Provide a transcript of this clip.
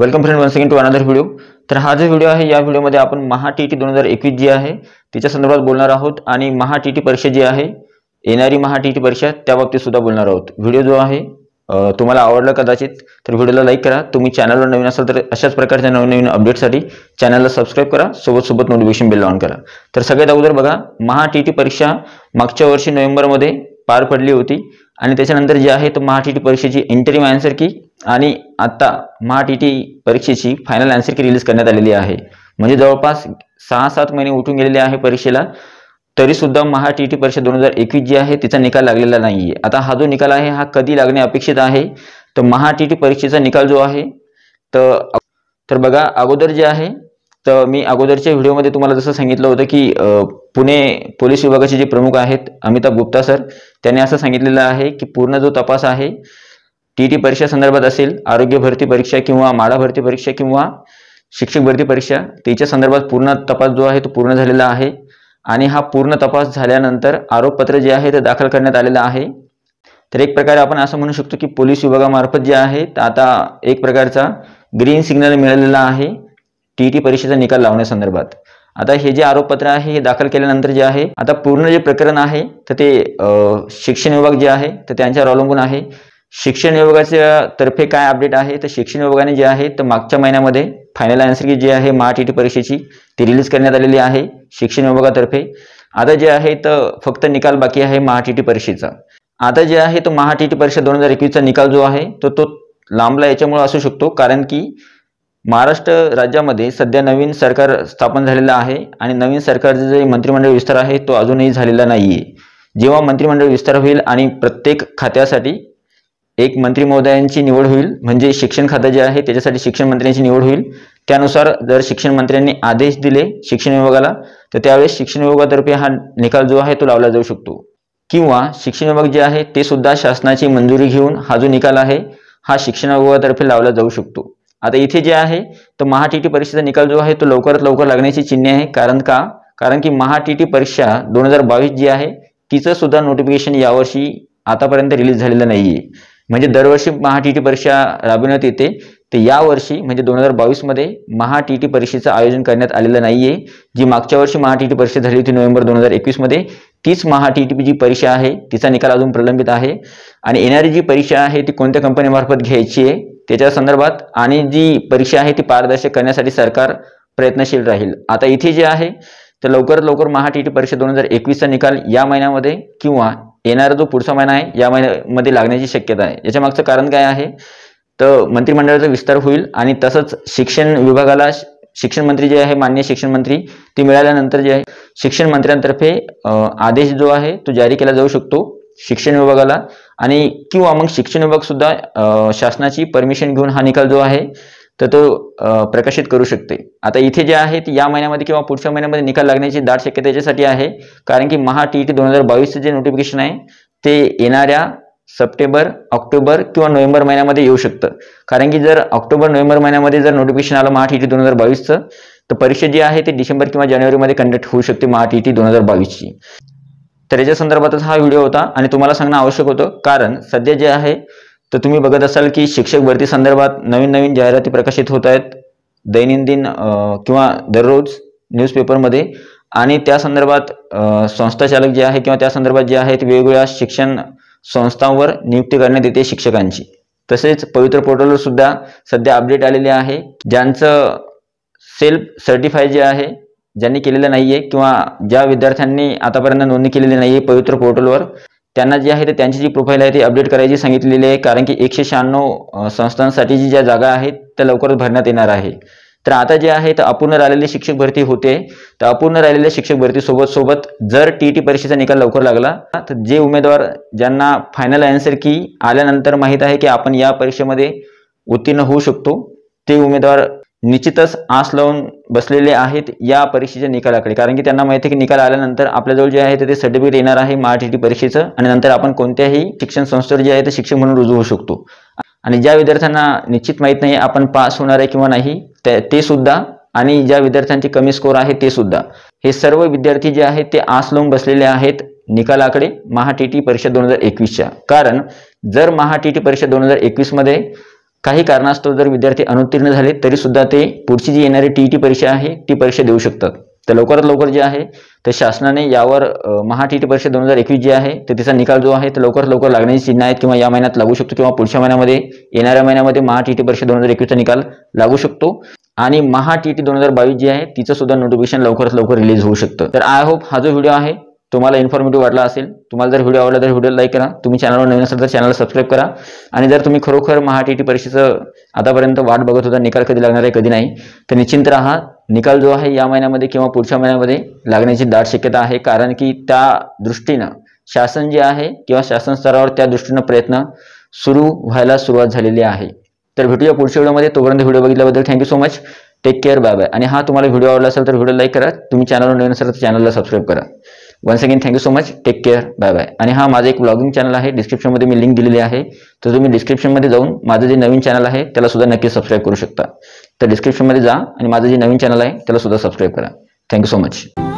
welcome friend one second to another video तर हा जो व्हिडिओ आहे या व्हिडिओमध्ये आपण महा टी टी दोन हजार एकवीस जी आहे तिच्या संदर्भात बोलणार आहोत आणि महा टी टी परीक्षा जी आहे येणारी महा टी टी परीक्षा त्या बाबतीत सुद्धा बोलणार आहोत व्हिडिओ जो आहे तुम्हाला आवडला कदाचित तर व्हिडिओला लाईक करा तुम्ही चॅनलवर नवीन असाल तर अशाच प्रकारच्या नवनवीन अपडेटसाठी चॅनलला सबस्क्राईब करा सोबत सोबत नोटिफिकेशन बिल ऑन करा तर सगळ्यात अगोदर बघा महा टी टी परीक्षा मागच्या वर्षी नोव्हेंबरमध्ये पार पडली होती आणि त्याच्यानंतर जे आहे तो महा टी टी परीक्षेची इंटरिम आन्सर की आणि आता महाटीटी परीक्षेची फायनल आन्सर की रिलीज करण्यात आलेली आहे म्हणजे जवळपास सहा सात महिने उठून गेलेले आहे परीक्षेला तरी सुद्धा महाटीटी परीक्षा दोन हजार एकवीस जी आहे तिचा निकाल लागलेला नाहीये आता हा जो निकाल आहे हा कधी लागणे अपेक्षित आहे तर महाटीटी परीक्षेचा निकाल जो आहे तर तर बघा अगोदर जे आहे तर मी अगोदरच्या व्हिडिओमध्ये तुम्हाला जसं सांगितलं होतं की पुणे पोलीस विभागाचे जे प्रमुख आहेत अमिताभ गुप्ता सर त्यांनी असं सांगितलेलं आहे की पूर्ण जो तपास आहे टीटी परीक्षा संदर्भात असेल आरोग्य भरती परीक्षा किंवा माळा भरती परीक्षा किंवा शिक्षक भरती परीक्षा त्याच्या संदर्भात पूर्ण तपास जो आहे तो पूर्ण झालेला आहे आणि हा पूर्ण तपास झाल्यानंतर आरोपपत्र जे आहे ते दाखल करण्यात आलेलं आहे तर एक प्रकारे आपण असं म्हणू शकतो की पोलीस विभागामार्फत जे आहे तर आता एक प्रकारचा ग्रीन सिग्नल मिळालेला आहे टी टी परीक्षेचा निकाल लावण्यासंदर्भात आता हे जे आरोपपत्र आहे हे दाखल केल्यानंतर जे आहे आता पूर्ण जे प्रकरण आहे तर ते शिक्षण विभाग जे आहे तर त्यांच्यावर अवलंबून आहे शिक्षण विभागाच्या तर्फे काय अपडेट आहे तर शिक्षण विभागाने जे आहे तर मागच्या महिन्यामध्ये फायनल आन्सर की जी आहे महाटीटी परीक्षेची ती रिलीज करण्यात आलेली आहे शिक्षण विभागातर्फे आता जे आहे तर फक्त निकाल बाकी आहे महाटीटी परीक्षेचा आता जे आहे तो महाटीटी परीक्षा दोन हजार एकवीसचा निकाल जो आहे तो तो लांबला याच्यामुळे असू शकतो कारण की महाराष्ट्र राज्यामध्ये सध्या नवीन सरकार स्थापन झालेलं आहे आणि नवीन सरकारचा जे मंत्रिमंडळ विस्तार आहे तो अजूनही झालेला नाही आहे जेव्हा मंत्रिमंडळ विस्तार होईल आणि प्रत्येक खात्यासाठी एक मंत्री महोदयांची निवड होईल म्हणजे शिक्षण खातं जे आहे त्याच्यासाठी शिक्षण मंत्र्यांची निवड होईल त्यानुसार जर शिक्षण मंत्र्यांनी आदेश दिले शिक्षण विभागाला तर त्यावेळेस शिक्षण विभागातर्फे हा निकाल जो आहे तो लावला जाऊ शकतो किंवा शिक्षण विभाग जे आहे ते सुद्धा शासनाची मंजुरी घेऊन हा जो निकाल आहे हा शिक्षण विभागातर्फे लावला जाऊ शकतो आता इथे जे आहे तर महाटीटी परीक्षेचा निकाल जो आहे तो लवकरात लवकर लागण्याची चिन्हे आहे कारण का कारण की महाटीटी परीक्षा दोन हजार बावीस जी आहे तिचं सुद्धा नोटिफिकेशन यावर्षी आतापर्यंत रिलीज झालेलं नाहीये म्हणजे दरवर्षी महा टी टी परीक्षा राबविण्यात येते तर यावर्षी म्हणजे दोन हजार बावीसमध्ये महा टी टी परीक्षेचं आयोजन करण्यात आलेलं नाही आहे जी मागच्या वर्षी महा टी टी परीक्षा झाली होती नोव्हेंबर दोन हजार एकवीसमध्ये तीच महा टी टी जी परीक्षा आहे तिचा निकाल अजून प्रलंबित आहे आणि येणारी जी परीक्षा आहे ती कोणत्या कंपनीमार्फत घ्यायची आहे त्याच्या संदर्भात आणि जी परीक्षा आहे ती पारदर्शक करण्यासाठी सरकार प्रयत्नशील राहील आता इथे जे आहे तर लवकरात लवकर महा टी टी परीक्षा दोन हजार एकवीसचा निकाल या महिन्यामध्ये किंवा येणारा जो पुढचा महिना आहे या महिन्यामध्ये लागण्याची शक्यता आहे याच्या मागचं कारण काय आहे तर मंत्रिमंडळाचा विस्तार होईल आणि तसंच शिक्षण विभागाला शिक्षण मंत्री जे आहे मान्य शिक्षण मंत्री ती मिळाल्यानंतर जे आहे शिक्षण मंत्र्यांतर्फे आदेश जो आहे तो जारी केला जाऊ शकतो शिक्षण विभागाला आणि किंवा मग शिक्षण विभाग सुद्धा शासनाची परमिशन घेऊन हा निकाल जो आहे तर तो प्रकाशित करू शकते आता इथे जे आहे या महिन्यामध्ये किंवा पुढच्या महिन्यामध्ये निकाल लागण्याची दाट शक्यता याच्यासाठी आहे कारण की महा टी टी दोन हजार बावीसचं जे नोटिफिकेशन आहे ते येणाऱ्या सप्टेंबर ऑक्टोबर किंवा नोव्हेंबर महिन्यामध्ये येऊ शकतं कारण की जर ऑक्टोबर नोव्हेंबर महिन्यामध्ये जर नोटिफिकेशन आलं महा टी टी दोन हजार बावीसचं तर परीक्षा जी आहे ती डिसेंबर किंवा जानेवारीमध्ये कंडक्ट होऊ शकते महा टी टी दोन हजार बावीसची तर याच्या संदर्भातच हा व्हिडिओ होता आणि तुम्हाला सांगणं आवश्यक होतं कारण सध्या जे आहे तर तुम्ही बघत असाल की शिक्षक भरती संदर्भात नवीन नवीन जाहिराती प्रकाशित होत आहेत दैनंदिन किंवा दररोज न्यूजपेपरमध्ये आणि त्या संदर्भात संस्थाचालक जे आहे किंवा त्या संदर्भात जे आहेत वेगवेगळ्या शिक्षण संस्थांवर नियुक्ती करण्यात येते शिक्षकांची तसेच पवित्र पोर्टलवर सुद्धा सध्या अपडेट आलेले आहे ज्यांचं सेल्फ सर्टिफाय जे आहे ज्यांनी केलेलं नाही आहे किंवा ज्या विद्यार्थ्यांनी आतापर्यंत नोंदणी केलेली नाही आहे पवित्र पोर्टलवर त्यांना जे आहे ते त्यांची जी प्रोफाईल आहे ती अपडेट करायची सांगितलेली आहे कारण की एकशे शहाण्णव संस्थांसाठी जी ज्या जागा आहेत त्या लवकरच भरण्यात येणार आहे तर आता जे आहे तर अपूर्ण राहिलेली शिक्षक भरती होते तर अपूर्ण राहिलेल्या शिक्षक भरती सोबत सोबत जर टी टी परीक्षेचा निकाल लवकर लागला तर जे उमेदवार ज्यांना फायनल आन्सर की आल्यानंतर माहीत आहे की आपण या परीक्षेमध्ये उत्तीर्ण होऊ शकतो ते उमेदवार निश्चितच आस लावून बसलेले आहेत या परीक्षेच्या निकालाकडे कारण की त्यांना माहिती आहे की निकाल आल्यानंतर आपल्याजवळ जे आहे ते सर्टिफिकेट येणार आहे महाटीटी परीक्षेचं आणि नंतर आपण कोणत्याही शिक्षण संस्थेवर जे आहे ते शिक्षक म्हणून रुजू होऊ शकतो आणि ज्या विद्यार्थ्यांना निश्चित माहीत नाही आपण पास होणार आहे किंवा नाही ते सुद्धा आणि ज्या विद्यार्थ्यांचे कमी स्कोर आहे ते सुद्धा हे सर्व विद्यार्थी जे आहेत ते आस लावून बसलेले आहेत निकालाकडे महाटीटी परीक्षा दोन हजार एकवीसच्या कारण जर महाटीटी परीक्षा दोन हजार एकवीसमध्ये काही कारणास्तव जर विद्यार्थी अनुत्तीर्ण झाले तरी सुद्धा ते पुढची जी येणारी टी टी e परीक्षा आहे ती परीक्षा देऊ शकतात तर लवकरात लवकर जे आहे तर शासनाने यावर महा टी टी e परीक्षा दोन हजार एकवीस जी आहे तर तिचा निकाल जो आहे तर लवकरात लवकर लागण्याची चिन्ह आहेत किंवा या महिन्यात लागू शकतो किंवा पुढच्या महिन्यामध्ये येणाऱ्या महिन्यामध्ये महा टी टी e परीक्षा दोन हजार एकवीसचा निकाल लागू शकतो आणि महा टी टी दोन हजार बावीस जी आहे तिचं सुद्धा नोटिफिकेशन लवकरात लवकर रिलीज होऊ शकतं तर आय होप हा जो व्हिडिओ आहे तुम्हाला इन्फॉर्मेटिव्ह वाटला असेल तुम्हाला जर व्हिडिओ आवडला तर व्हिडिओ लाईक करा तुम्ही चॅनलवर नवीन असाल तर चॅनलला सबस्क्राईब करा आणि जर तुम्ही खरोखर महाटीटी टी परीक्षेचं आतापर्यंत वाट बघत होता निकाल कधी लागणार आहे कधी नाही तर निश्चिंत राहा निकाल जो आहे या महिन्यामध्ये किंवा पुढच्या महिन्यामध्ये लागण्याची दाट शक्यता आहे कारण की त्या दृष्टीनं शासन जे आहे किंवा शासन स्तरावर त्या दृष्टीनं प्रयत्न सुरू व्हायला सुरुवात झालेली आहे तर भेटूया पुढच्या व्हिडिओमध्ये तोपर्यंत व्हिडिओ बघितल्याबद्दल thank you so much take care bye bye आणि हा तुम्हाला व्हिडिओ आवडला असेल तर व्हिडिओ लाईक करा तुम्ही चॅनलवर नवीन असेल तर चॅनलला सबस्क्राईब करा once again thank you so much take care bye bye आणि हा माझा एक ब्लॉगिंग चॅनल आहे डिस्क्रिप्शनमध्ये मी लिंक दिलेली आहे तर तुम्ही डिस्क्रिप्शनमध्ये जाऊन माझं जे नवीन चॅनल आहे त्याला सुद्धा नक्की सबस्क्राईब करू शकता तर डिस्क्रिप्शनमध्ये जा आणि माझं जे नवीन चॅनल आहे त्याला सुद्धा सबस्क्राईब करा थँक्यू सो मच